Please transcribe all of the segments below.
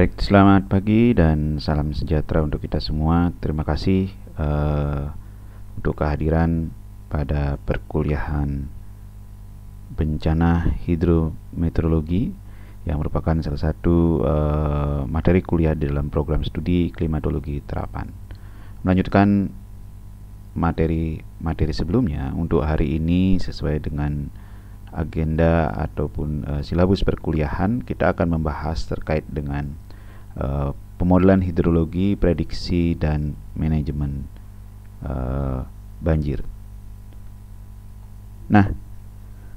Baik, selamat pagi dan salam sejahtera untuk kita semua. Terima kasih uh, untuk kehadiran pada perkuliahan bencana hidrometeorologi yang merupakan salah satu uh, materi kuliah dalam program studi klimatologi terapan. Melanjutkan materi-materi sebelumnya untuk hari ini sesuai dengan agenda ataupun uh, silabus perkuliahan kita akan membahas terkait dengan Eh, pemodelan hidrologi, prediksi dan manajemen uh, banjir. Nah,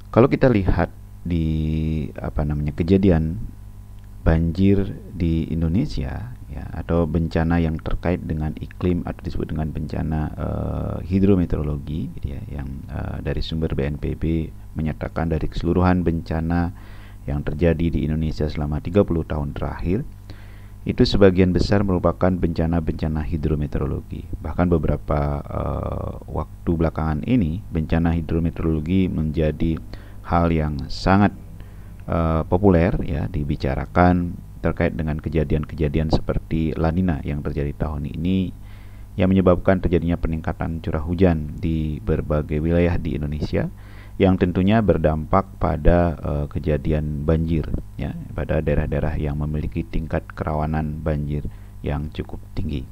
kalau kita lihat di apa namanya kejadian banjir di Indonesia ya atau bencana yang terkait dengan iklim atau disebut dengan bencana uh, hidrometeorologi gitu ya yang uh, dari sumber BNPB menyatakan dari keseluruhan bencana yang terjadi di Indonesia selama 30 tahun terakhir itu sebagian besar merupakan bencana-bencana hidrometeorologi. Bahkan beberapa uh, waktu belakangan ini, bencana hidrometeorologi menjadi hal yang sangat uh, populer ya dibicarakan terkait dengan kejadian-kejadian seperti lanina yang terjadi tahun ini yang menyebabkan terjadinya peningkatan curah hujan di berbagai wilayah di Indonesia yang tentunya berdampak pada uh, kejadian banjir ya pada daerah-daerah yang memiliki tingkat kerawanan banjir yang cukup tinggi.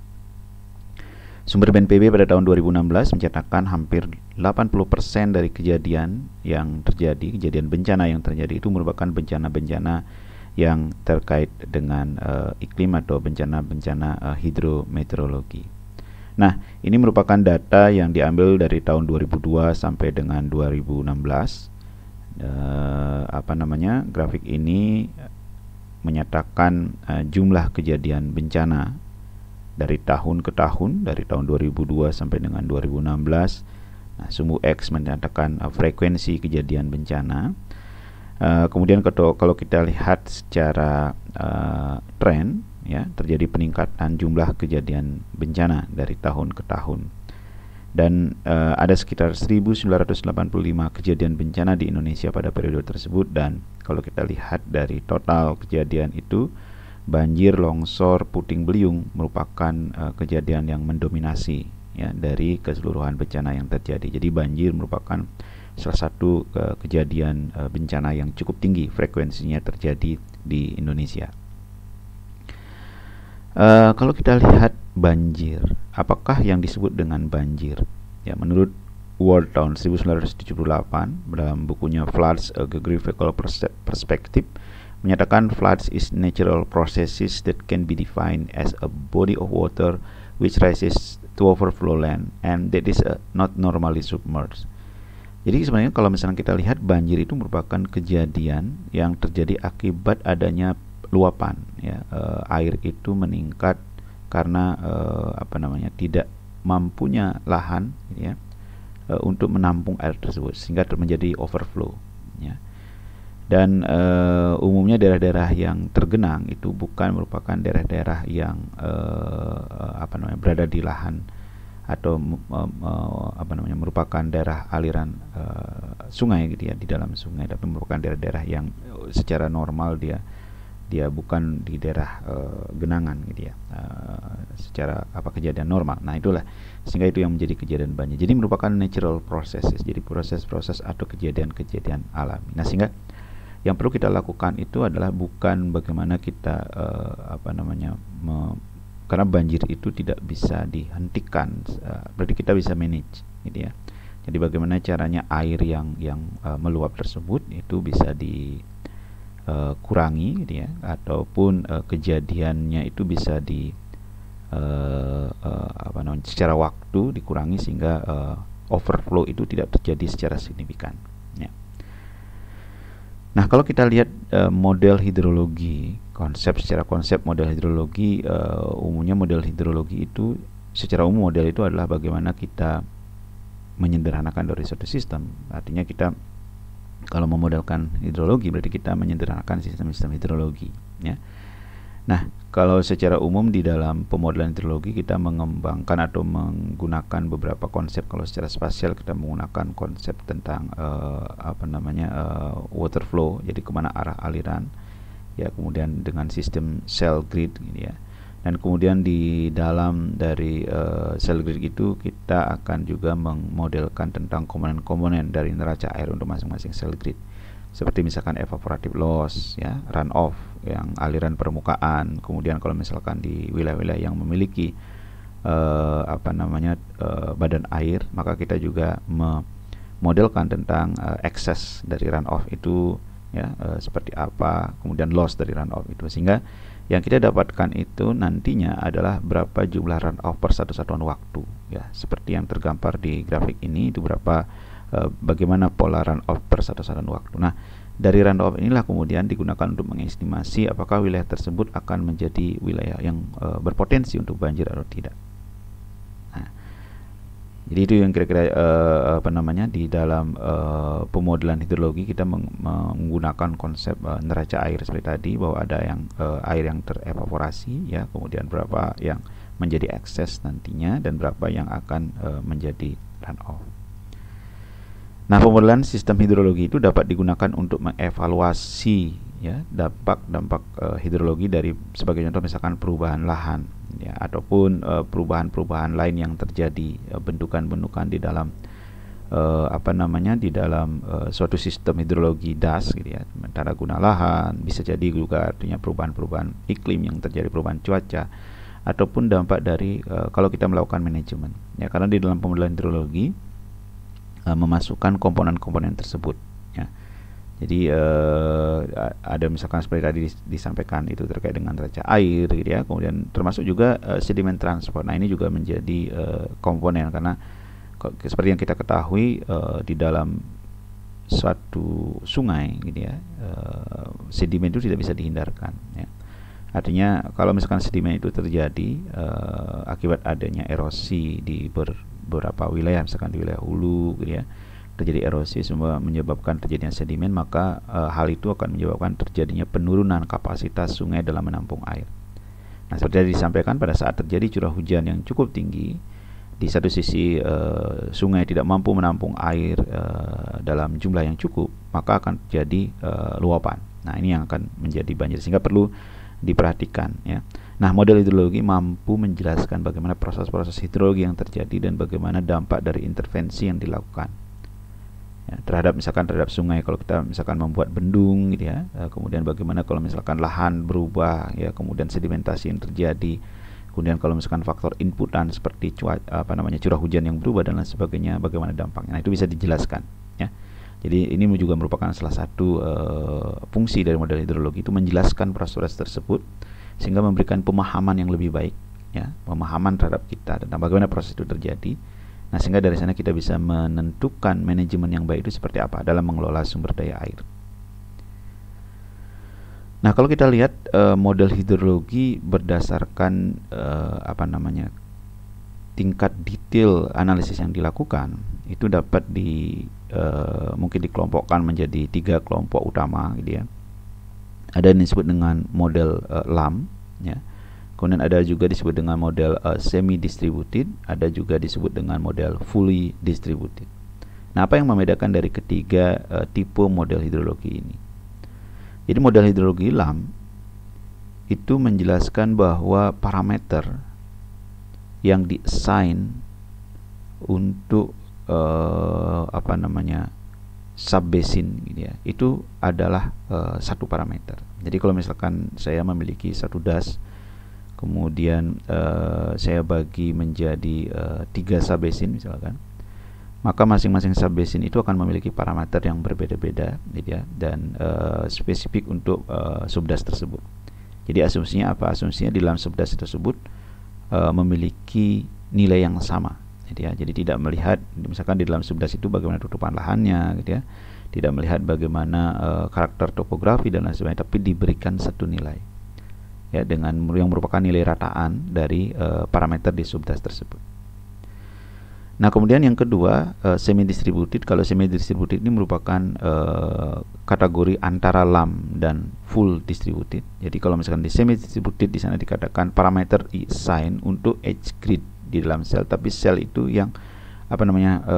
Sumber BNPB pada tahun 2016 mencatatkan hampir 80% dari kejadian yang terjadi, kejadian bencana yang terjadi itu merupakan bencana-bencana yang terkait dengan uh, iklim atau bencana-bencana uh, hidrometeorologi. Nah, ini merupakan data yang diambil dari tahun 2002 sampai dengan 2016. E, eh, apa namanya? Grafik ini menyatakan e, jumlah kejadian bencana dari tahun ke tahun dari tahun 2002 sampai dengan 2016. Nah, sumbu X menyatakan e, frekuensi kejadian bencana. Uh, kemudian kalau kita lihat secara uh, tren ya terjadi peningkatan jumlah kejadian bencana dari tahun ke tahun dan e, ada sekitar 1985 kejadian bencana di Indonesia pada periode tersebut dan kalau kita lihat dari total kejadian itu banjir longsor puting beliung merupakan e, kejadian yang mendominasi ya dari keseluruhan bencana yang terjadi jadi banjir merupakan salah satu e, kejadian e, bencana yang cukup tinggi frekuensinya terjadi di Indonesia Uh, kalau kita lihat banjir, apakah yang disebut dengan banjir? Ya, menurut World tahun 1978 dalam bukunya Floods: A Geographical Perspective menyatakan floods is natural processes that can be defined as a body of water which rises to overflow land and that is uh, not normally submerged. Jadi sebenarnya kalau misalnya kita lihat banjir itu merupakan kejadian yang terjadi akibat adanya luapan ya uh, air itu meningkat karena uh, apa namanya tidak mampunya lahan ya uh, untuk menampung air tersebut sehingga terjadi overflow ya dan e, umumnya daerah-daerah yang tergenang itu bukan merupakan daerah-daerah yang e, apa namanya berada di lahan atau e, e, apa namanya merupakan daerah aliran e, sungai gitu ya di dalam sungai tapi merupakan daerah-daerah yang secara normal dia dia bukan di daerah e, genangan gitu ya e, secara apa kejadian normal nah itulah sehingga itu yang menjadi kejadian banjir jadi merupakan natural processes jadi proses-proses atau kejadian-kejadian alami nah sehingga yang perlu kita lakukan itu adalah bukan bagaimana kita e, apa namanya me, karena banjir itu tidak bisa dihentikan e, berarti kita bisa manage gitu ya jadi bagaimana caranya air yang yang e, meluap tersebut itu bisa di uh, kurangi gitu ya ataupun uh, kejadiannya itu bisa di uh, uh, apa namanya secara waktu dikurangi sehingga uh, overflow itu tidak terjadi secara signifikan ya. Nah, kalau kita lihat uh, model hidrologi, konsep secara konsep model hidrologi uh, umumnya model hidrologi itu secara umum model itu adalah bagaimana kita menyederhanakan dari suatu sistem. Artinya kita kalau memodelkan hidrologi berarti kita menyederhanakan sistem-sistem hidrologi ya. Nah, kalau secara umum di dalam pemodelan hidrologi kita mengembangkan atau menggunakan beberapa konsep kalau secara spasial kita menggunakan konsep tentang uh, apa namanya uh, water flow jadi kemana arah aliran ya kemudian dengan sistem cell grid gitu ya dan kemudian di dalam dari uh, sel grid itu kita akan juga memodelkan tentang komponen-komponen dari neraca air untuk masing-masing sel grid seperti misalkan evaporative loss ya run off yang aliran permukaan kemudian kalau misalkan di wilayah-wilayah yang memiliki uh, apa namanya uh, badan air maka kita juga memodelkan tentang uh, excess dari run off itu ya seperti apa kemudian loss dari run off itu sehingga yang kita dapatkan itu nantinya adalah berapa jumlah run off per satu satuan waktu ya. Seperti yang tergambar di grafik ini itu berapa e, bagaimana pola run off per satu satuan waktu. Nah, dari run off inilah kemudian digunakan untuk mengestimasi apakah wilayah tersebut akan menjadi wilayah yang e, berpotensi untuk banjir atau tidak. Jadi itu yang kira-kira uh, apa namanya di dalam uh, eh, pemodelan hidrologi kita meng menggunakan konsep uh, neraca air seperti tadi bahwa ada yang uh, air yang terevaporasi ya, kemudian berapa yang menjadi excess nantinya dan berapa yang akan uh, menjadi off. Nah, pemodelan sistem hidrologi itu dapat digunakan untuk mengevaluasi ya dampak-dampak uh, hidrologi dari sebagai contoh misalkan perubahan lahan ya ataupun eh, perubahan-perubahan lain yang terjadi eh, bentukan-bentukan di dalam eh, apa namanya di dalam suatu sistem hidrologi das gitu ya antara guna lahan bisa jadi juga artinya perubahan-perubahan iklim yang terjadi perubahan cuaca ataupun dampak dari kalau kita melakukan manajemen ya karena di dalam pemodelan hidrologi memasukkan komponen-komponen tersebut jadi uh, ada misalkan seperti tadi disampaikan itu terkait dengan raca air gitu ya. Kemudian termasuk juga uh, sedimen transport. Nah, ini juga menjadi uh, komponen karena seperti yang kita ketahui uh, di dalam suatu sungai gitu ya. Uh, sedimen itu tidak bisa dihindarkan ya. Artinya kalau misalkan sedimen itu terjadi uh, akibat adanya erosi di beberapa wilayah misalkan di wilayah hulu gitu ya terjadi erosi semua menyebabkan terjadinya sedimen maka e, hal itu akan menyebabkan terjadinya penurunan kapasitas sungai dalam menampung air. Nah, seperti yang disampaikan pada saat terjadi curah hujan yang cukup tinggi, di satu sisi e, sungai tidak mampu menampung air e, dalam jumlah yang cukup, maka akan terjadi e, luapan. Nah, ini yang akan menjadi banjir sehingga perlu diperhatikan ya. Nah, model hidrologi mampu menjelaskan bagaimana proses-proses hidrologi yang terjadi dan bagaimana dampak dari intervensi yang dilakukan ya, terhadap misalkan terhadap sungai kalau kita misalkan membuat bendung gitu ya eh, kemudian bagaimana kalau misalkan lahan berubah ya kemudian sedimentasi yang terjadi kemudian kalau misalkan faktor inputan seperti cuaca apa namanya curah hujan yang berubah dan lain sebagainya bagaimana dampaknya nah itu bisa dijelaskan ya jadi ini juga merupakan salah satu uh, fungsi dari model hidrologi itu menjelaskan proses tersebut sehingga memberikan pemahaman yang lebih baik ya pemahaman terhadap kita tentang bagaimana proses itu terjadi Nah, sehingga dari sana kita bisa menentukan manajemen yang baik itu seperti apa dalam mengelola sumber daya air. Nah, kalau kita lihat eh, model hidrologi berdasarkan eh, apa namanya tingkat detail analisis yang dilakukan itu dapat di eh, mungkin dikelompokkan menjadi tiga kelompok utama gitu ya. Ada yang disebut dengan model LAM ya. Kemudian ada juga disebut dengan model uh, eh, semi distributed, ada juga disebut dengan model fully distributed. Nah, apa yang membedakan dari ketiga uh, tipe model hidrologi ini? Jadi model hidrologi LAM itu menjelaskan bahwa parameter yang diassign untuk uh, apa namanya subbasin gitu ya itu adalah uh, satu parameter jadi kalau misalkan saya memiliki satu das kemudian uh, saya bagi menjadi uh, tiga sabesin misalkan maka masing-masing sabesin itu akan memiliki parameter yang berbeda-beda gitu ya dan uh, spesifik untuk uh, subdas tersebut. Jadi asumsinya apa? Asumsinya di dalam subdas tersebut uh, memiliki nilai yang sama gitu ya. Jadi tidak melihat misalkan di dalam subdas itu bagaimana tutupan lahannya gitu ya. Tidak melihat bagaimana uh, karakter topografi dan lain sebagainya tapi diberikan satu nilai ya dengan yang merupakan nilai rataan dari e, parameter di subtas tersebut. Nah, kemudian yang kedua, e, eh, semi distributed. Kalau semi distributed ini merupakan e, kategori antara lam dan full distributed. Jadi kalau misalkan di semi distributed di sana dikatakan parameter i sign untuk edge grid di dalam sel, tapi sel itu yang apa namanya e,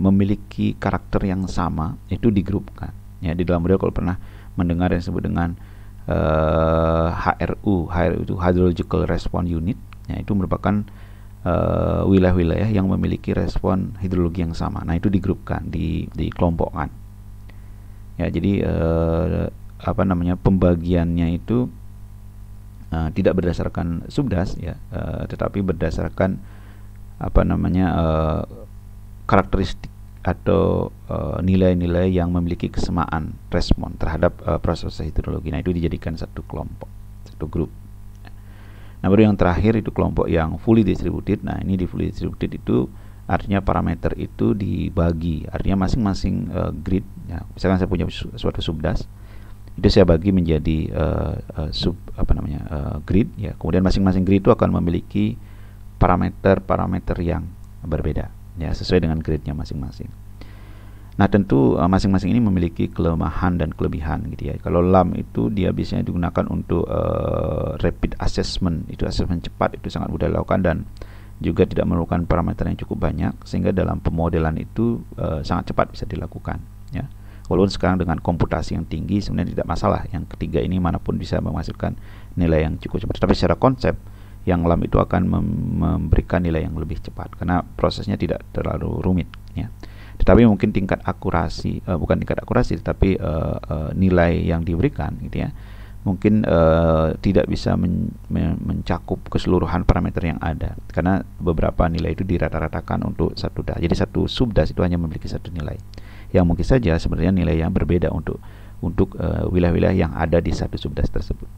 memiliki karakter yang sama itu digrupkan. Ya, di dalam model kalau pernah mendengar yang disebut dengan uh, eh, HRU, HRU itu Hydrological Response Unit. Ya, itu merupakan eh, wilayah-wilayah uh, yang memiliki respon hidrologi yang sama. Nah, itu digrupkan, di dikelompokkan. Ya, jadi uh, apa namanya? pembagiannya itu uh, tidak berdasarkan subdas ya, uh, tetapi berdasarkan apa namanya? Uh, karakteristik atau eh, nilai-nilai uh, yang memiliki kesamaan respon terhadap uh, proses hidrologi. Nah, itu dijadikan satu kelompok, satu grup. Nah, baru yang terakhir itu kelompok yang fully distributed. Nah, ini di fully distributed itu artinya parameter itu dibagi. Artinya masing-masing uh, grid, ya, misalkan saya punya su suatu subdas, itu saya bagi menjadi uh, uh, sub apa namanya uh, grid. Ya, kemudian masing-masing grid itu akan memiliki parameter-parameter yang berbeda ya sesuai dengan grade-nya masing-masing. Nah tentu eh, masing-masing ini memiliki kelemahan dan kelebihan gitu ya. Kalau LAM itu dia biasanya digunakan untuk uh, rapid assessment, itu assessment cepat itu sangat mudah dilakukan dan juga tidak memerlukan parameter yang cukup banyak sehingga dalam pemodelan itu uh, sangat cepat bisa dilakukan ya. Walaupun sekarang dengan komputasi yang tinggi sebenarnya tidak masalah. Yang ketiga ini manapun bisa menghasilkan nilai yang cukup cepat. Tapi secara konsep yang lam itu akan memberikan nilai yang lebih cepat karena prosesnya tidak terlalu rumit ya tetapi mungkin tingkat akurasi uh, bukan tingkat akurasi tetapi uh, uh, nilai yang diberikan gitu ya mungkin uh, tidak bisa men men mencakup keseluruhan parameter yang ada karena beberapa nilai itu dirata-ratakan untuk satu das jadi satu subdas itu hanya memiliki satu nilai yang mungkin saja sebenarnya nilai yang berbeda untuk untuk wilayah-wilayah uh, yang ada di satu subdas tersebut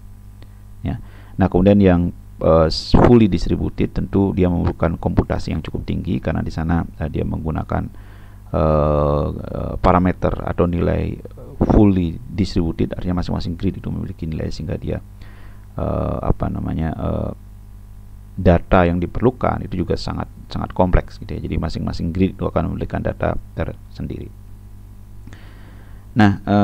ya nah kemudian yang uh, fully distributed tentu dia memerlukan komputasi yang cukup tinggi karena di sana uh, dia menggunakan uh, parameter atau nilai fully distributed artinya masing-masing grid itu memiliki nilai sehingga dia uh, apa namanya uh, data yang diperlukan itu juga sangat sangat kompleks gitu ya. Jadi masing-masing grid itu akan memberikan data tersendiri. Nah, e,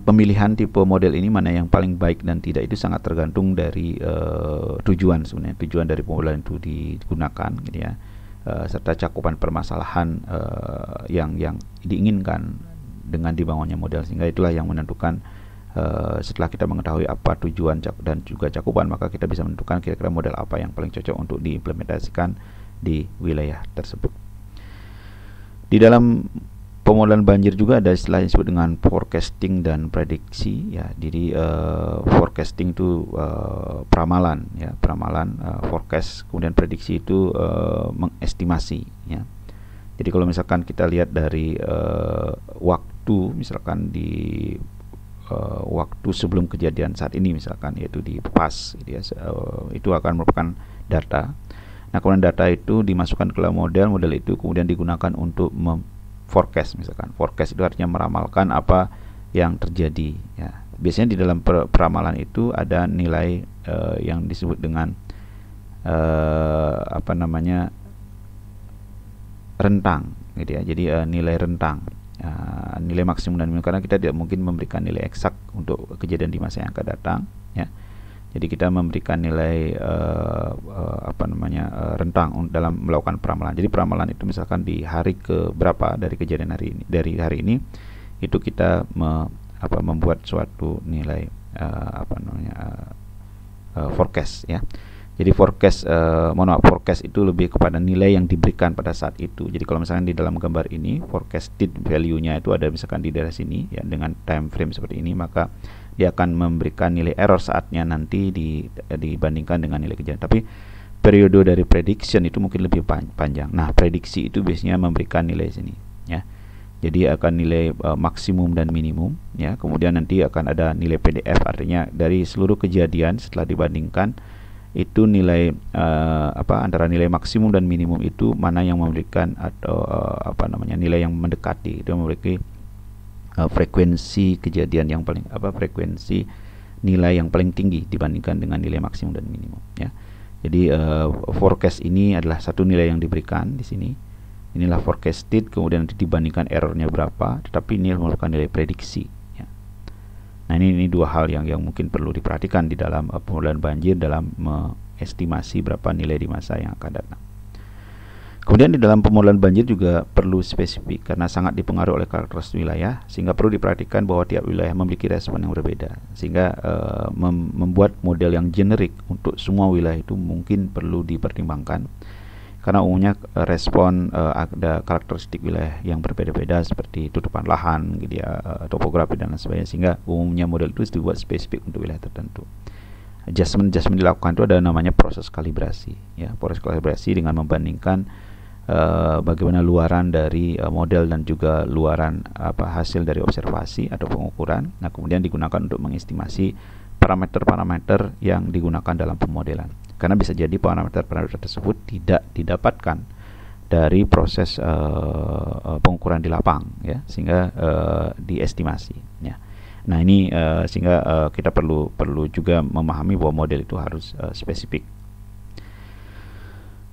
pemilihan tipe model ini mana yang paling baik dan tidak itu sangat tergantung dari e, tujuan sebenarnya, tujuan dari pemodelan itu digunakan gitu ya. E, serta cakupan permasalahan e, yang yang diinginkan dengan dibangunnya model sehingga itulah yang menentukan e, setelah kita mengetahui apa tujuan dan juga cakupan maka kita bisa menentukan kira-kira model apa yang paling cocok untuk diimplementasikan di wilayah tersebut. Di dalam pemodelan banjir juga ada istilah yang disebut dengan forecasting dan prediksi ya jadi uh, forecasting itu uh, peramalan ya peramalan uh, forecast kemudian prediksi itu uh, mengestimasi ya jadi kalau misalkan kita lihat dari uh, waktu misalkan di uh, waktu sebelum kejadian saat ini misalkan yaitu di PAS gitu ya, uh, itu akan merupakan data nah kemudian data itu dimasukkan ke dalam model model itu kemudian digunakan untuk mem forecast misalkan forecast itu artinya meramalkan apa yang terjadi ya biasanya di dalam per peramalan itu ada nilai uh, yang disebut dengan uh, apa namanya rentang gitu ya jadi uh, nilai rentang uh, nilai maksimum dan minimum karena kita tidak mungkin memberikan nilai eksak untuk kejadian di masa yang akan datang ya jadi kita memberikan nilai uh, uh, apa namanya uh, rentang dalam melakukan peramalan. Jadi peramalan itu misalkan di hari ke berapa dari kejadian hari ini dari hari ini itu kita me, apa membuat suatu nilai uh, apa namanya uh, uh, forecast ya. Jadi forecast uh, mohon maaf forecast itu lebih kepada nilai yang diberikan pada saat itu. Jadi kalau misalkan di dalam gambar ini forecasted value-nya itu ada misalkan di daerah sini ya dengan time frame seperti ini maka dia akan memberikan nilai error saatnya nanti di, dibandingkan dengan nilai kejadian tapi periode dari prediction itu mungkin lebih panjang nah prediksi itu biasanya memberikan nilai sini ya jadi akan nilai uh, maksimum dan minimum ya kemudian nanti akan ada nilai PDF artinya dari seluruh kejadian setelah dibandingkan itu nilai uh, apa antara nilai maksimum dan minimum itu mana yang memberikan atau uh, apa namanya nilai yang mendekati itu memiliki uh, frekuensi kejadian yang paling apa frekuensi nilai yang paling tinggi dibandingkan dengan nilai maksimum dan minimum ya. Jadi uh, forecast ini adalah satu nilai yang diberikan di sini. Inilah forecasted kemudian nanti dibandingkan errornya berapa, tetapi ini merupakan nilai prediksi ya. Nah, ini ini dua hal yang yang mungkin perlu diperhatikan di dalam uh, eh, pengelolaan banjir dalam uh, estimasi berapa nilai di masa yang akan datang. Kemudian di dalam pemodelan banjir juga perlu spesifik karena sangat dipengaruhi oleh karakteristik wilayah sehingga perlu diperhatikan bahwa tiap wilayah memiliki respon yang berbeda sehingga uh, mem membuat model yang generik untuk semua wilayah itu mungkin perlu dipertimbangkan karena umumnya eh, respon uh, ada karakteristik wilayah yang berbeda-beda seperti tutupan lahan gitu ya uh, topografi dan lain sebagainya sehingga umumnya model itu dibuat spesifik untuk wilayah tertentu adjustment adjustment dilakukan itu ada namanya proses kalibrasi ya proses kalibrasi dengan membandingkan Eh, bagaimana luaran dari uh, model dan juga luaran apa hasil dari observasi atau pengukuran. Nah, kemudian digunakan untuk mengestimasi parameter-parameter yang digunakan dalam pemodelan. Karena bisa jadi parameter-parameter tersebut tidak didapatkan dari proses uh, pengukuran di lapang ya, sehingga uh, diestimasi ya. Nah, ini uh, sehingga uh, kita perlu perlu juga memahami bahwa model itu harus uh, spesifik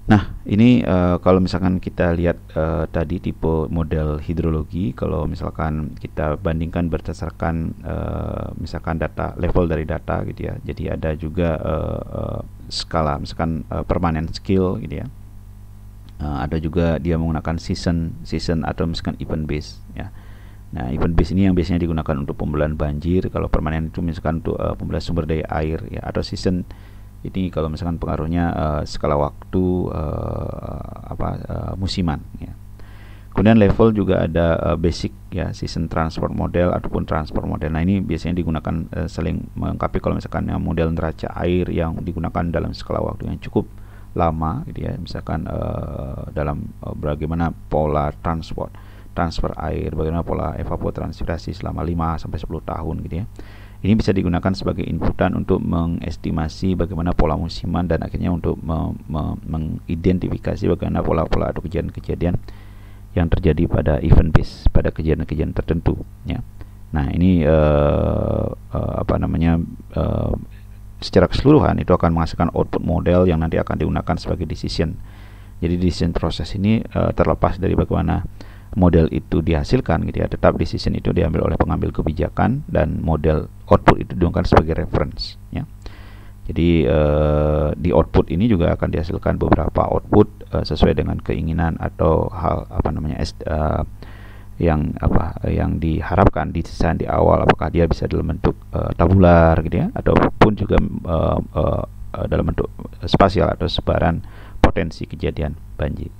Nah, ini uh, kalau misalkan kita lihat uh, tadi tipe model hidrologi, kalau misalkan kita bandingkan berdasarkan uh, misalkan data level dari data gitu ya. Jadi ada juga uh, uh, skala misalkan uh, permanent skill gitu ya. Uh, ada juga dia menggunakan season season atau misalkan event base ya. Nah, event base ini yang biasanya digunakan untuk pembelahan banjir, kalau permanen itu misalkan untuk uh, pembelahan sumber daya air ya atau season ini kalau misalkan pengaruhnya uh, skala waktu uh, apa uh, musiman ya. Kemudian level juga ada uh, basic ya season transport model ataupun transport model. Nah ini biasanya digunakan uh, saling melengkapi kalau misalkan yang model neraca air yang digunakan dalam skala waktu yang cukup lama gitu ya misalkan uh, dalam uh, bagaimana pola transport transfer air bagaimana pola evapotranspirasi selama 5 sampai 10 tahun gitu ya ini bisa digunakan sebagai inputan untuk mengestimasi bagaimana pola musiman dan akhirnya untuk me me mengidentifikasi bagaimana pola-pola atau kejadian-kejadian yang terjadi pada event base pada kejadian-kejadian tertentu ya. Nah, ini uh, uh, apa namanya uh, secara keseluruhan itu akan menghasilkan output model yang nanti akan digunakan sebagai decision. Jadi decision proses ini uh, terlepas dari bagaimana model itu dihasilkan gitu ya tetap decision itu diambil oleh pengambil kebijakan dan model output itu digunakan sebagai reference ya. Jadi uh, di output ini juga akan dihasilkan beberapa output uh, sesuai dengan keinginan atau hal apa namanya uh, yang apa yang diharapkan di desain di awal apakah dia bisa dalam bentuk tabular gitu ya ataupun juga dalam bentuk spasial atau sebaran potensi kejadian banjir.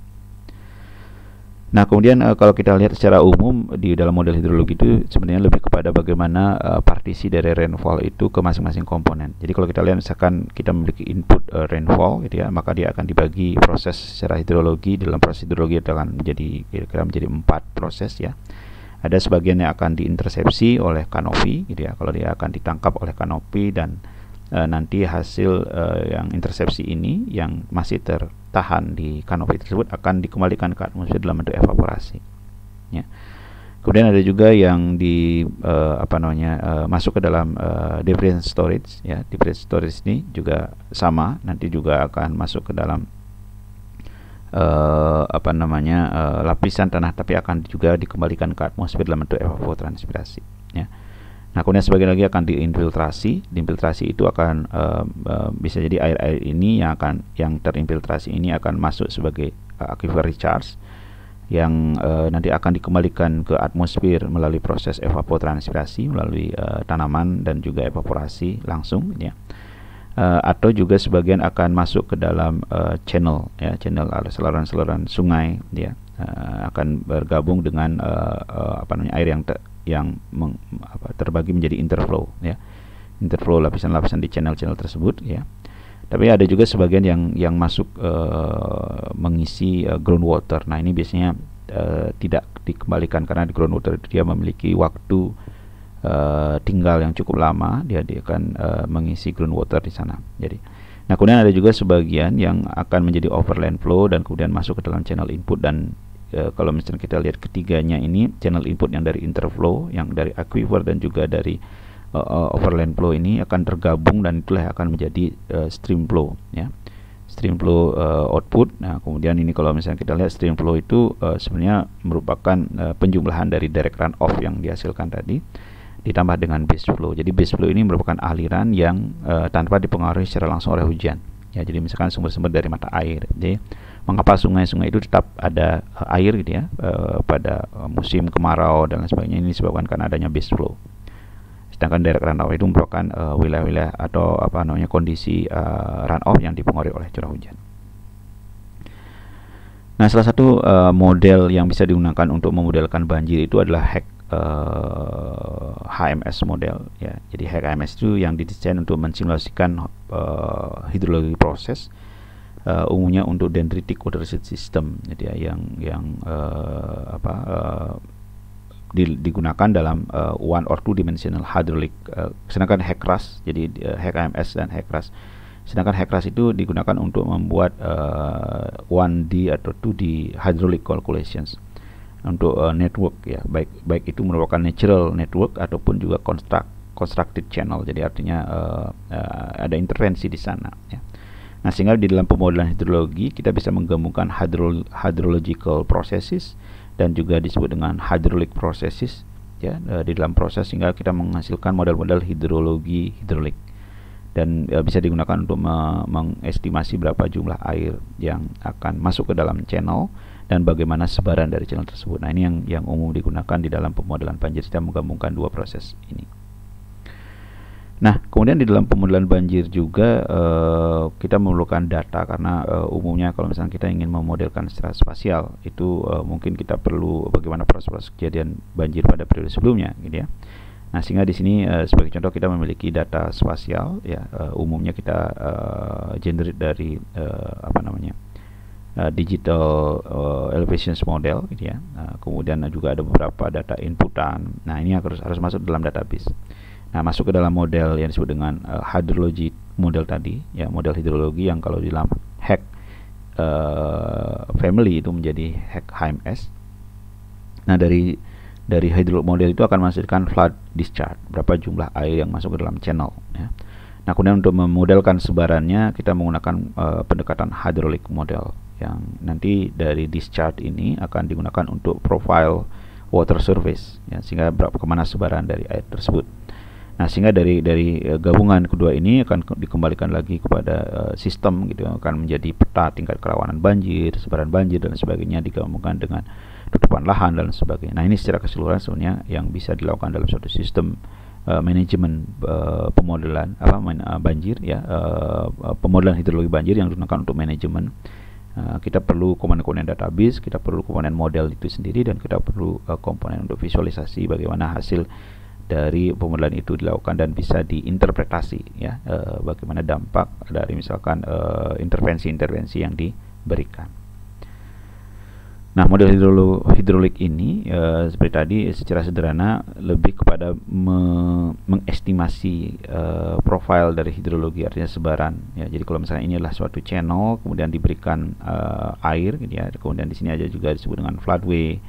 Nah, kemudian uh, kalau kita lihat secara umum di dalam model hidrologi itu sebenarnya lebih kepada bagaimana uh, partisi dari rainfall itu ke masing-masing komponen. Jadi kalau kita lihat misalkan kita memiliki input uh, rainfall gitu ya, maka dia akan dibagi proses secara hidrologi dalam proses hidrologi akan menjadi kira-kira menjadi empat proses ya. Ada sebagian yang akan diintersepsi oleh kanopi gitu ya. Kalau dia akan ditangkap oleh kanopi dan uh, nanti hasil uh, yang intersepsi ini yang masih ter tahan di kanopi tersebut akan dikembalikan ke atmosfer dalam bentuk evaporasi. Ya. Kemudian ada juga yang di uh, apa namanya uh, masuk ke dalam uh, eh, different storage ya. Different storage ini juga sama nanti juga akan masuk ke dalam uh, apa namanya uh, lapisan tanah tapi akan juga dikembalikan ke atmosfer dalam bentuk evapotranspirasi ya. Nah, kemudian sebagian lagi akan diinfiltrasi. Diinfiltrasi itu akan uh, uh, bisa jadi air-air ini yang akan yang terinfiltrasi ini akan masuk sebagai uh, aquifer recharge yang uh, nanti akan dikembalikan ke atmosfer melalui proses evapotranspirasi melalui uh, tanaman dan juga evaporasi langsung ya. Uh, atau juga sebagian akan masuk ke dalam uh, channel ya, channel saluran-saluran sungai ya. Uh, akan bergabung dengan uh, uh, apa namanya air yang yang meng, apa, terbagi menjadi interflow ya interflow lapisan-lapisan di channel-channel tersebut ya tapi ada juga sebagian yang yang masuk uh, mengisi uh, groundwater nah ini biasanya uh, tidak dikembalikan karena di groundwater dia memiliki waktu uh, tinggal yang cukup lama dia dia akan uh, mengisi groundwater di sana jadi nah kemudian ada juga sebagian yang akan menjadi overland flow dan kemudian masuk ke dalam channel input dan e, kalau misalnya kita lihat ketiganya ini channel input yang dari interflow yang dari aquifer dan juga dari e, overland flow ini akan tergabung dan itulah akan menjadi e, stream flow ya stream flow e, output. Nah, kemudian ini kalau misalnya kita lihat stream flow itu e, sebenarnya merupakan e, penjumlahan dari direct run off yang dihasilkan tadi ditambah dengan base flow. Jadi base flow ini merupakan aliran yang e, tanpa dipengaruhi secara langsung oleh hujan ya jadi misalkan sumber-sumber dari mata air jadi gitu ya. mengapa sungai-sungai itu tetap ada eh, air gitu ya uh, pada eh, musim kemarau dan lain sebagainya ini disebabkan karena adanya base flow sedangkan daerah rantau itu merupakan eh, wilayah-wilayah atau apa namanya kondisi run runoff yang dipengaruhi oleh curah hujan nah salah satu model yang bisa digunakan untuk memodelkan banjir itu adalah hack uh, eh, HMS model ya. Jadi HMS itu yang didesain untuk mensimulasikan uh, hidrologi proses uh, umumnya untuk dendritic water system jadi ya, yang yang uh, apa uh, digunakan dalam uh, one or two dimensional hydraulic uh, sedangkan HECRAS jadi uh, dan HECRAS sedangkan HECRAS itu digunakan untuk membuat uh, 1D atau 2D hydraulic calculations untuk uh, network ya baik baik itu merupakan natural network ataupun juga construct constructed channel jadi artinya uh, uh, ada intervensi di sana ya. Nah sehingga di dalam pemodelan hidrologi kita bisa menggabungkan hydro, hydrological processes dan juga disebut dengan hydraulic processes ya uh, di dalam proses sehingga kita menghasilkan model-model hidrologi hidrolik dan bisa digunakan untuk mengestimasi berapa jumlah air yang akan masuk ke dalam channel dan bagaimana sebaran dari channel tersebut. Nah, ini yang yang umum digunakan di dalam pemodelan banjir kita menggabungkan dua proses ini. Nah, kemudian di dalam pemodelan banjir juga uh, kita memerlukan data karena uh, umumnya kalau misalnya kita ingin memodelkan secara spasial itu uh, mungkin kita perlu bagaimana proses-proses kejadian banjir pada periode sebelumnya, gitu ya. Nah, sehingga di sini uh, sebagai contoh kita memiliki data spasial, ya uh, umumnya kita uh, generate dari uh, apa namanya? Uh, digital uh, elevations model gitu ya. Nah, kemudian juga ada beberapa data inputan. Nah, ini harus harus masuk dalam database. Nah, masuk ke dalam model yang disebut dengan uh, hydrology model tadi, ya model hidrologi yang kalau di dalam hack uh, family itu menjadi hack HMS. Nah, dari dari hydrologi model itu akan menghasilkan flood discharge, berapa jumlah air yang masuk ke dalam channel ya. Nah, kemudian untuk memodelkan sebarannya kita menggunakan uh, pendekatan hydraulic model yang nanti dari discharge ini akan digunakan untuk profile water surface ya sehingga berapa kemana sebaran dari air tersebut nah sehingga dari dari eh, gabungan kedua ini akan dikembalikan lagi kepada uh, sistem gitu akan menjadi peta tingkat kerawanan banjir sebaran banjir dan sebagainya digabungkan dengan tutupan lahan dan sebagainya nah ini secara keseluruhan sebenarnya yang bisa dilakukan dalam suatu sistem uh, manajemen uh, pemodelan apa man, uh, banjir ya uh, pemodelan hidrologi banjir yang digunakan untuk manajemen Eh, kita perlu komponen-komponen database, kita perlu komponen model itu sendiri dan kita perlu eh, komponen untuk visualisasi bagaimana hasil dari pemodelan itu dilakukan dan bisa diinterpretasi ya eh, bagaimana dampak dari misalkan intervensi-intervensi yang diberikan. Nah, model hidrolo hidrolik ini e, seperti tadi secara sederhana lebih kepada me mengestimasi e, profil dari hidrologi artinya sebaran ya. Jadi kalau misalnya ini adalah suatu channel kemudian diberikan e, air gitu ya. Kemudian di sini aja juga disebut dengan floodway.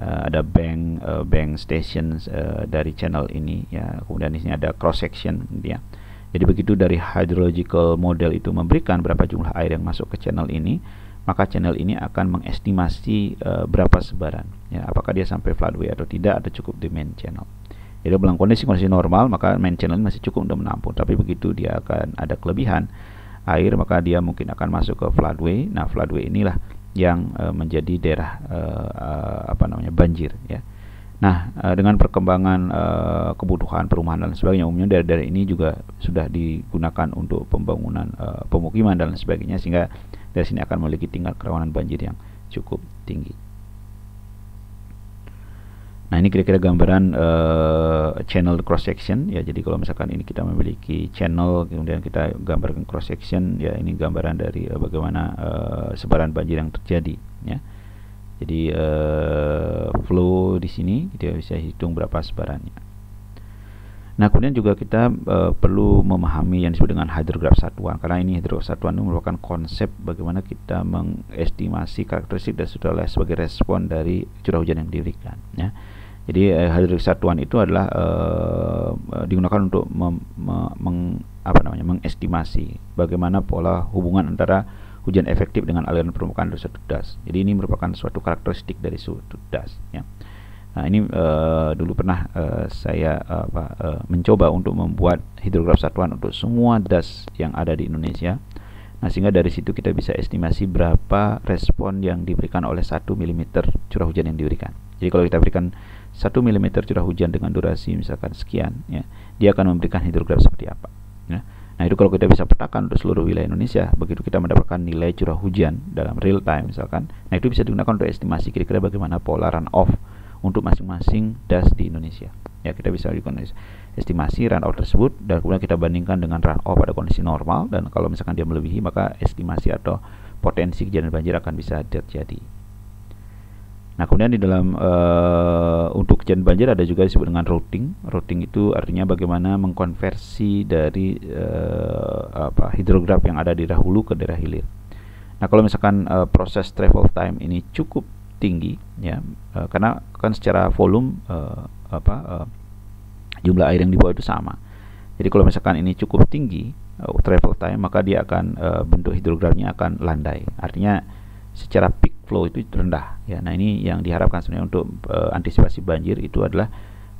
E, ada bank e, bank stations e, dari channel ini ya. Kemudian di sini ada cross section gitu ya. Jadi begitu dari hydrological model itu memberikan berapa jumlah air yang masuk ke channel ini maka channel ini akan mengestimasi e, berapa sebaran ya apakah dia sampai flatway atau tidak ada cukup di main channel jadi dalam kondisi kondisi normal maka main channel masih cukup untuk menampung tapi begitu dia akan ada kelebihan air maka dia mungkin akan masuk ke floodway nah floodway inilah yang e, menjadi daerah e, apa namanya banjir ya Nah, eh, dengan perkembangan eh, kebutuhan perumahan dan sebagainya, umumnya daerah-daerah ini juga sudah digunakan untuk pembangunan eh, pemukiman dan sebagainya, sehingga dari sini akan memiliki tingkat kerawanan banjir yang cukup tinggi. Nah, ini kira-kira gambaran uh, channel cross section ya. Jadi kalau misalkan ini kita memiliki channel, kemudian kita gambarkan cross section, ya ini gambaran dari uh, bagaimana uh, sebaran banjir yang terjadi, ya. Jadi uh, flow di sini kita bisa hitung berapa sebarannya. Nah, kemudian juga kita uh, perlu memahami yang disebut dengan hidrograf satuan karena ini hidrograf satuan itu merupakan konsep bagaimana kita mengestimasi karakteristik dan sudah sebagai respon dari curah hujan yang didirikan ya. Jadi uh, hidrograf satuan itu adalah uh, digunakan untuk mem, me, meng, apa namanya mengestimasi bagaimana pola hubungan antara hujan efektif dengan aliran permukaan dari suatu das. Jadi ini merupakan suatu karakteristik dari suatu das. Ya. Nah ini uh, dulu pernah uh, saya uh, apa, uh, mencoba untuk membuat hidrograf satuan untuk semua das yang ada di Indonesia. Nah sehingga dari situ kita bisa estimasi berapa respon yang diberikan oleh 1 mm curah hujan yang diberikan. Jadi kalau kita berikan 1 mm curah hujan dengan durasi misalkan sekian, ya, dia akan memberikan hidrograf seperti apa. Ya. Nah itu kalau kita bisa petakan untuk seluruh wilayah Indonesia, begitu kita mendapatkan nilai curah hujan dalam real time misalkan, nah itu bisa digunakan untuk estimasi kira-kira bagaimana pola run off untuk masing-masing das di Indonesia. Ya kita bisa lakukan estimasi run off tersebut dan kemudian kita bandingkan dengan run off pada kondisi normal dan kalau misalkan dia melebihi maka estimasi atau potensi kejadian banjir akan bisa terjadi. Nah, kemudian di dalam uh, untuk kajian banjir ada juga disebut dengan routing. Routing itu artinya bagaimana mengkonversi dari uh, apa hidrograf yang ada di dahulu ke daerah hilir. Nah, kalau misalkan uh, proses travel time ini cukup tinggi ya uh, karena kan secara volume uh, apa uh, jumlah air yang dibawa itu sama. Jadi kalau misalkan ini cukup tinggi travel time maka dia akan uh, bentuk hidrografnya akan landai. Artinya secara peak flow itu rendah ya nah ini yang diharapkan sebenarnya untuk uh, antisipasi banjir itu adalah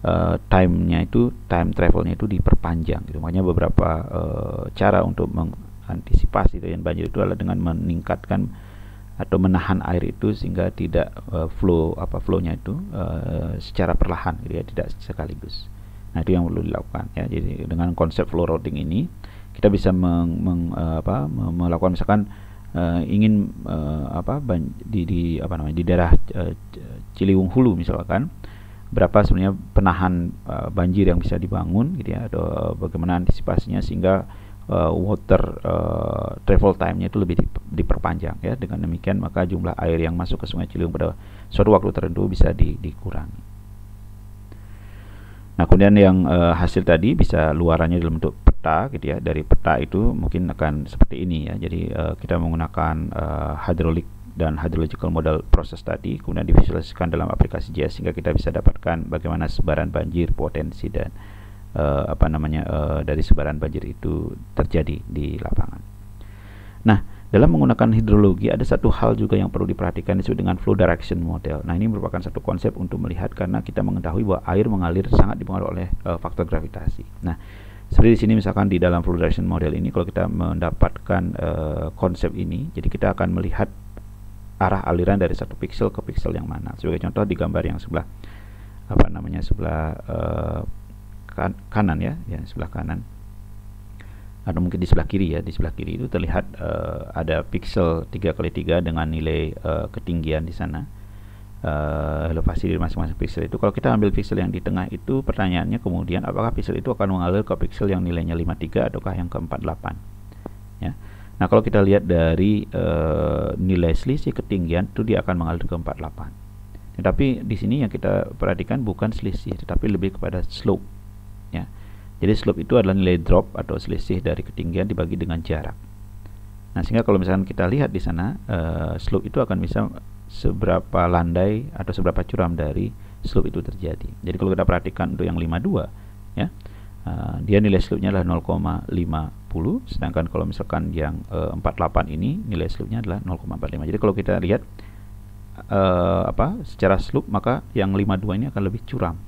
uh, time-nya itu time travelnya itu diperpanjang gitu makanya beberapa uh, cara untuk mengantisipasi dengan banjir itu adalah dengan meningkatkan atau menahan air itu sehingga tidak uh, flow apa flownya itu uh, secara perlahan gitu ya tidak sekaligus nah itu yang perlu dilakukan ya jadi dengan konsep flow routing ini kita bisa meng, meng, uh, apa, melakukan misalkan uh, ingin uh, apa di, di apa namanya di daerah uh, Ciliwung Hulu misalkan berapa sebenarnya penahan uh, banjir yang bisa dibangun gitu ya atau bagaimana antisipasinya sehingga uh, water uh, travel time-nya itu lebih diperpanjang ya dengan demikian maka jumlah air yang masuk ke Sungai Ciliwung pada suatu waktu tertentu bisa di, dikurangi. Nah kemudian yang uh, hasil tadi bisa luarannya dalam bentuk peta gitu ya dari peta itu mungkin akan seperti ini ya jadi uh, kita menggunakan uh, hydraulic dan hydrological model proses tadi kemudian divisualisasikan dalam aplikasi JS sehingga kita bisa dapatkan bagaimana sebaran banjir potensi dan uh, apa namanya uh, dari sebaran banjir itu terjadi di lapangan. Nah, dalam menggunakan hidrologi ada satu hal juga yang perlu diperhatikan disebut dengan flow direction model. Nah, ini merupakan satu konsep untuk melihat karena kita mengetahui bahwa air mengalir sangat dipengaruhi oleh uh, faktor gravitasi. Nah, seperti di sini misalkan di dalam flow direction model ini kalau kita mendapatkan uh, konsep ini jadi kita akan melihat arah aliran dari satu pixel ke pixel yang mana sebagai contoh di gambar yang sebelah apa namanya sebelah uh, kan, kanan ya yang sebelah kanan atau mungkin di sebelah kiri ya di sebelah kiri itu terlihat uh, ada pixel tiga kali tiga dengan nilai uh, ketinggian di sana uh, eh, elevasi di masing-masing pixel itu kalau kita ambil pixel yang di tengah itu pertanyaannya kemudian apakah pixel itu akan mengalir ke pixel yang nilainya 53 ataukah yang ke 48 ya Nah kalau kita lihat dari uh, nilai selisih ketinggian itu dia akan mengalir ke 48 tetapi di sini yang kita perhatikan bukan selisih tetapi lebih kepada slope ya jadi slope itu adalah nilai drop atau selisih dari ketinggian dibagi dengan jarak nah sehingga kalau misalkan kita lihat di sana uh, slope itu akan bisa seberapa landai atau seberapa curam dari slope itu terjadi. Jadi kalau kita perhatikan untuk yang 52 ya, uh, dia nilai slope-nya adalah 0,50 sedangkan kalau misalkan yang uh, eh, 48 ini nilai slope-nya adalah 0,45. Jadi kalau kita lihat uh, apa secara slope maka yang 52 ini akan lebih curam.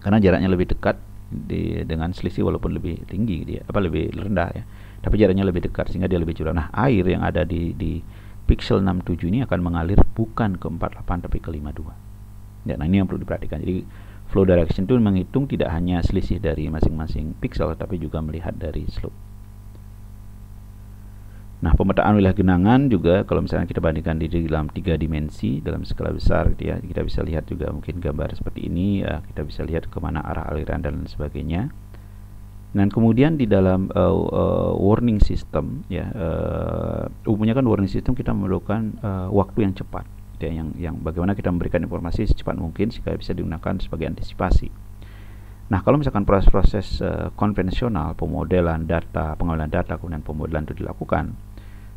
Karena jaraknya lebih dekat di, dengan selisih walaupun lebih tinggi dia apa lebih rendah ya. Tapi jaraknya lebih dekat sehingga dia lebih curam. Nah, air yang ada di di pixel 67 ini akan mengalir bukan ke 48 tapi ke 52 ya, nah ini yang perlu diperhatikan jadi flow direction itu menghitung tidak hanya selisih dari masing-masing pixel tapi juga melihat dari slope nah pemetaan wilayah genangan juga kalau misalnya kita bandingkan di dalam tiga dimensi dalam skala besar gitu ya kita bisa lihat juga mungkin gambar seperti ini ya, kita bisa lihat kemana arah aliran dan lain sebagainya dan kemudian di dalam uh, uh, warning system, ya uh, umumnya kan warning system kita memerlukan uh, waktu yang cepat, gitu ya, yang yang bagaimana kita memberikan informasi secepat mungkin sehingga bisa digunakan sebagai antisipasi. Nah, kalau misalkan proses-proses uh, konvensional, pemodelan data, pengambilan data, kemudian pemodelan itu dilakukan,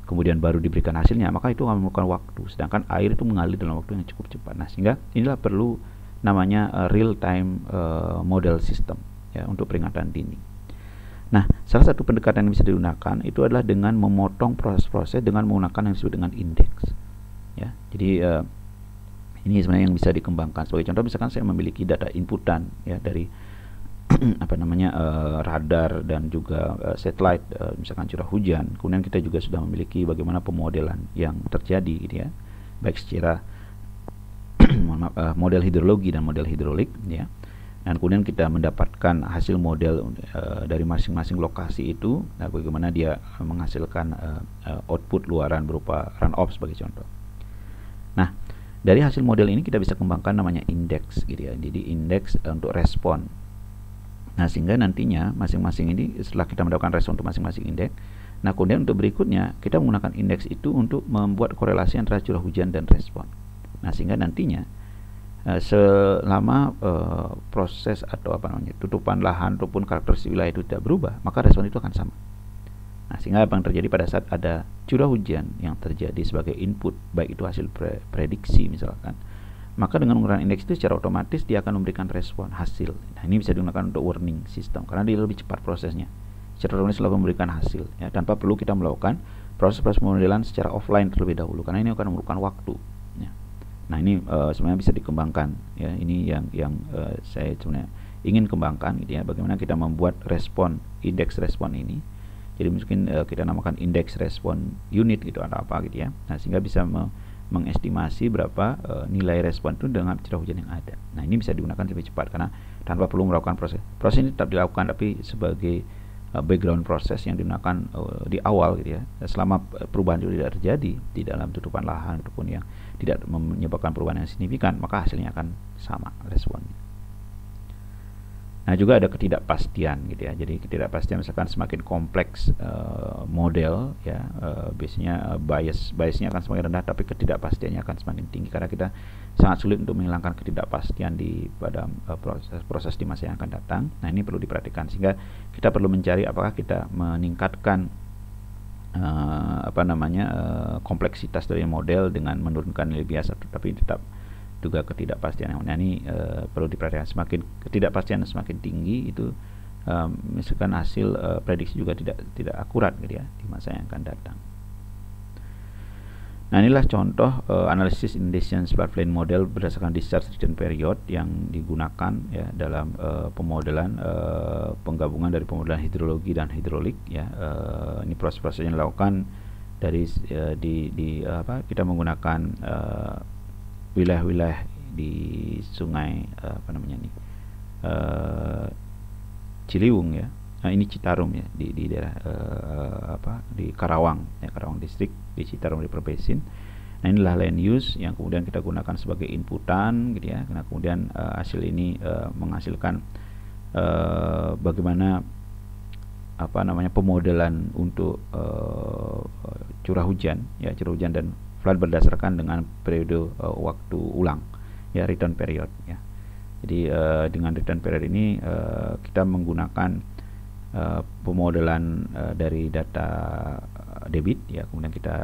kemudian baru diberikan hasilnya, maka itu akan memerlukan waktu. Sedangkan air itu mengalir dalam waktu yang cukup cepat. Nah, sehingga inilah perlu namanya uh, real-time uh, model system ya untuk peringatan dini. Nah, salah satu pendekatan yang bisa digunakan itu adalah dengan memotong proses-proses dengan menggunakan yang disebut dengan indeks. Ya, jadi uh, ini sebenarnya yang bisa dikembangkan. Sebagai contoh, misalkan saya memiliki data inputan ya dari apa namanya uh, radar dan juga uh, eh, satelit, uh, misalkan curah hujan. Kemudian kita juga sudah memiliki bagaimana pemodelan yang terjadi, gitu ya, baik secara model hidrologi dan model hidrolik, ya dan kemudian kita mendapatkan hasil model uh, dari masing-masing lokasi itu nah, bagaimana dia menghasilkan uh, output luaran berupa run off sebagai contoh nah dari hasil model ini kita bisa kembangkan namanya indeks gitu ya jadi indeks uh, untuk respon nah sehingga nantinya masing-masing ini setelah kita mendapatkan respon untuk masing-masing indeks nah kemudian untuk berikutnya kita menggunakan indeks itu untuk membuat korelasi antara curah hujan dan respon nah sehingga nantinya Eh, selama uh, proses atau apa namanya tutupan lahan ataupun karakter wilayah itu tidak berubah, maka respon itu akan sama. Nah, sehingga apa yang terjadi pada saat ada curah hujan yang terjadi sebagai input, baik itu hasil pre prediksi misalkan, maka dengan ukuran indeks itu secara otomatis dia akan memberikan respon hasil. Nah, ini bisa digunakan untuk warning system karena dia lebih cepat prosesnya. Secara otomatis selalu memberikan hasil ya, tanpa perlu kita melakukan proses proses pemodelan secara offline terlebih dahulu karena ini akan memerlukan waktu Nah ini uh, sebenarnya bisa dikembangkan ya ini yang yang uh, saya sebenarnya ingin kembangkan gitu ya bagaimana kita membuat respon indeks respon ini jadi mungkin uh, kita namakan indeks respon unit gitu atau apa gitu ya nah sehingga bisa me mengestimasi berapa uh, nilai respon itu dengan curah hujan yang ada nah ini bisa digunakan lebih cepat karena tanpa perlu melakukan proses proses ini tetap dilakukan tapi sebagai uh, background proses yang digunakan di awal gitu ya selama perubahan itu tidak terjadi di dalam tutupan lahan ataupun yang tidak menyebabkan perubahan yang signifikan, maka hasilnya akan sama responnya. Nah, juga ada ketidakpastian gitu ya. Jadi ketidakpastian misalkan semakin kompleks uh, model ya, uh, biasanya eh, bias biasnya akan semakin rendah tapi ketidakpastiannya akan semakin tinggi karena kita sangat sulit untuk menghilangkan ketidakpastian di pada uh, proses proses di masa yang akan datang. Nah, ini perlu diperhatikan sehingga kita perlu mencari apakah kita meningkatkan uh, apa namanya uh, kompleksitas dari model dengan menurunkan nilai biasa tetapi tetap juga ketidakpastian yang nah, ini uh, perlu diperhatikan semakin ketidakpastian semakin tinggi itu um, misalkan hasil uh, prediksi juga tidak tidak akurat gitu ya di masa yang akan datang Nah inilah contoh uh, analisis indecision smart plane model berdasarkan discharge return period yang digunakan ya dalam uh, pemodelan uh, penggabungan dari pemodelan hidrologi dan hidrolik ya uh, ini proses-prosesnya dilakukan dari uh, di, di uh, apa kita menggunakan wilayah-wilayah uh, di sungai uh, apa namanya ini uh, Ciliwung ya Nah, ini Citarum ya di, di daerah uh, apa di Karawang ya Karawang distrik di Citarum di Perbesin. Nah, inilah land use yang kemudian kita gunakan sebagai inputan gitu ya. Nah, kemudian uh, hasil ini uh, menghasilkan uh, bagaimana apa namanya pemodelan untuk uh, curah hujan ya curah hujan dan flood berdasarkan dengan periode uh, waktu ulang ya return period ya jadi uh, dengan return period ini uh, kita menggunakan Eh, pemodelan uh, dari data eh, debit ya kemudian kita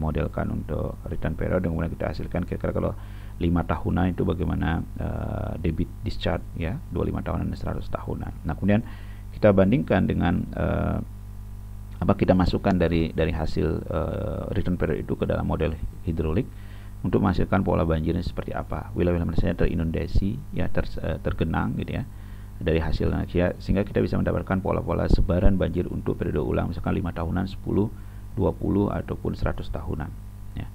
modelkan untuk return period dan kemudian kita hasilkan kira-kira kalau lima tahunan itu bagaimana uh, debit discharge ya 25 tahunan dan 100 tahunan. Nah, kemudian kita bandingkan dengan uh, apa kita masukkan dari dari hasil uh, return period itu ke dalam model hidrolik untuk menghasilkan pola banjirnya seperti apa. Wilayah-wilayah misalnya terinundasi ya ter, uh, tergenang gitu ya dari hasil analisis sehingga kita bisa mendapatkan pola-pola sebaran banjir untuk periode ulang misalkan lima tahunan, 10, 20 ataupun 100 tahunan ya.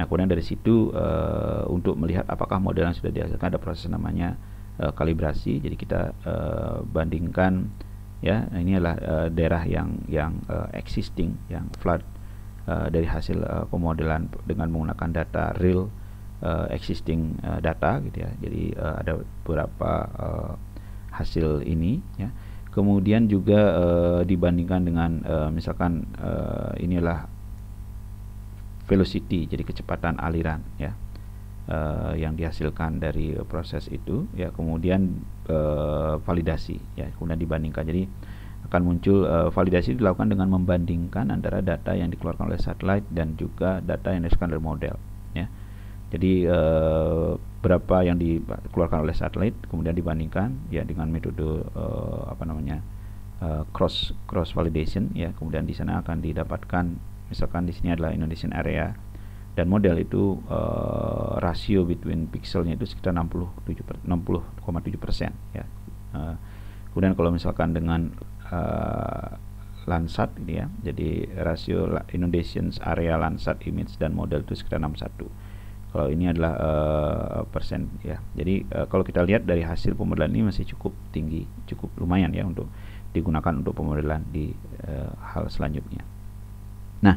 Nah, kemudian dari situ e, untuk melihat apakah model yang sudah dihasilkan ada proses namanya e, kalibrasi. Jadi kita e, bandingkan ya, ini adalah e, daerah yang yang e, existing yang flood e, dari hasil e, pemodelan dengan menggunakan data real uh, existing uh, data gitu ya. Jadi uh, ada beberapa uh, hasil ini ya kemudian juga e, dibandingkan dengan e, misalkan e, inilah velocity jadi kecepatan aliran ya e, yang dihasilkan dari proses itu ya kemudian e, validasi ya kemudian dibandingkan jadi akan muncul e, validasi dilakukan dengan membandingkan antara data yang dikeluarkan oleh satelit dan juga data yang dihasilkan dari model jadi eh, berapa yang dikeluarkan oleh satelit kemudian dibandingkan ya dengan metode eh, apa namanya eh, cross cross validation ya kemudian di sana akan didapatkan misalkan di sini adalah Indonesian area dan model itu e, rasio between pixelnya itu sekitar 60,7 persen ya e, kemudian kalau misalkan dengan e, Landsat ini gitu ya jadi rasio Indonesian area Landsat image dan model itu sekitar 61 kalau ini adalah uh, persen ya jadi uh, kalau kita lihat dari hasil pemodelan ini masih cukup tinggi cukup lumayan ya untuk digunakan untuk pemodelan di uh, hal selanjutnya nah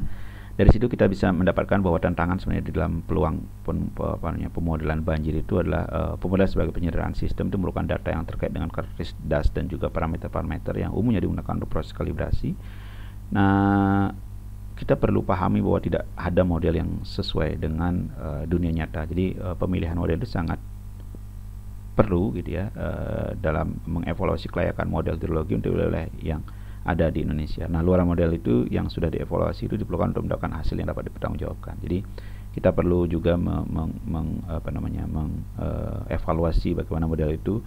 dari situ kita bisa mendapatkan bahwa tantangan sebenarnya di dalam peluang pem, pemodelan banjir itu adalah uh, pemodelan sebagai penyederhanaan sistem itu merupakan data yang terkait dengan karakteristik das dan juga parameter-parameter yang umumnya digunakan untuk proses kalibrasi. Nah, kita perlu pahami bahwa tidak ada model yang sesuai dengan uh, dunia nyata. Jadi uh, pemilihan model itu sangat perlu gitu ya uh, dalam mengevaluasi kelayakan model hidrologi untuk wilayah yang ada di Indonesia. Nah, luaran model itu yang sudah dievaluasi itu diperlukan untuk mendapatkan hasil yang dapat dipertanggungjawabkan. Jadi kita perlu juga meng, meng, meng mengevaluasi uh, bagaimana model itu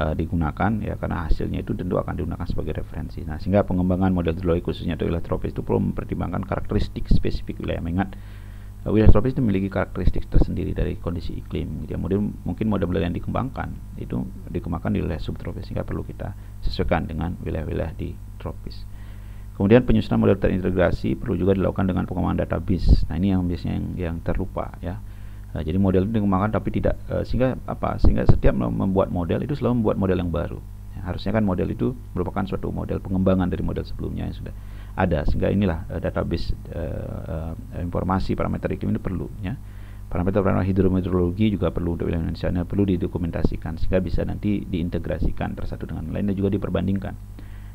Eh, digunakan ya karena hasilnya itu tentu akan digunakan sebagai referensi. Nah, sehingga pengembangan model hidrologi khususnya untuk wilayah tropis itu perlu mempertimbangkan karakteristik spesifik wilayah. Mengingat uh, eh, wilayah tropis itu memiliki karakteristik tersendiri dari kondisi iklim. Gitu ya. Mungkin mungkin model-model yang dikembangkan itu dikembangkan di wilayah subtropis sehingga perlu kita sesuaikan dengan wilayah-wilayah di tropis. Kemudian penyusunan model terintegrasi perlu juga dilakukan dengan pengembangan database. Nah, ini yang biasanya yang, yang terlupa ya Nah, jadi model itu dikembangkan tapi tidak uh, sehingga apa? Sehingga setiap membuat model itu selalu membuat model yang baru. Ya, harusnya kan model itu merupakan suatu model pengembangan dari model sebelumnya yang sudah ada. Sehingga inilah uh, database uh, uh, informasi parameter iklim ini perlu ya. Parameter-parameter hidrometeorologi juga perlu untuk wilayah Indonesia perlu didokumentasikan sehingga bisa nanti diintegrasikan tersatu dengan lainnya juga diperbandingkan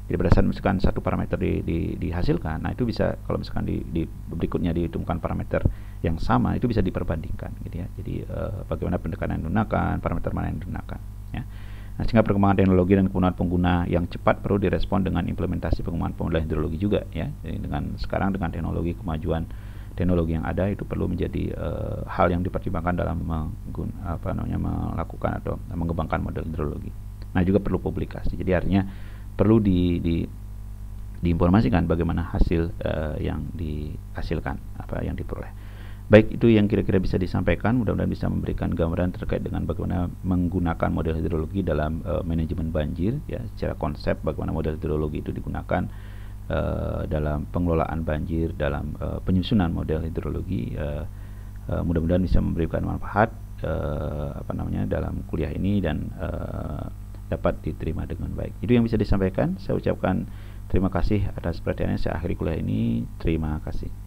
jadi berdasarkan misalkan satu parameter di, di, dihasilkan nah itu bisa kalau misalkan di, di berikutnya ditemukan parameter yang sama itu bisa diperbandingkan gitu ya jadi uh, bagaimana pendekatan yang digunakan parameter mana yang digunakan ya Nah, sehingga perkembangan teknologi dan kemudahan pengguna yang cepat perlu direspon dengan implementasi pengembangan pemodelan hidrologi juga ya. Jadi dengan sekarang dengan teknologi kemajuan teknologi yang ada itu perlu menjadi uh, hal yang dipertimbangkan dalam menggun, apa namanya melakukan atau mengembangkan model hidrologi. Nah, juga perlu publikasi. Jadi artinya perlu di, di diinformasikan bagaimana hasil uh, yang dihasilkan apa yang diperoleh. Baik itu yang kira-kira bisa disampaikan, mudah-mudahan bisa memberikan gambaran terkait dengan bagaimana menggunakan model hidrologi dalam uh, manajemen banjir ya secara konsep bagaimana model hidrologi itu digunakan uh, dalam pengelolaan banjir dalam uh, penyusunan model hidrologi uh, uh, mudah-mudahan bisa memberikan manfaat uh, apa namanya dalam kuliah ini dan uh, dapat diterima dengan baik. Itu yang bisa disampaikan. Saya ucapkan terima kasih atas perhatiannya. Saya akhiri kuliah ini. Terima kasih.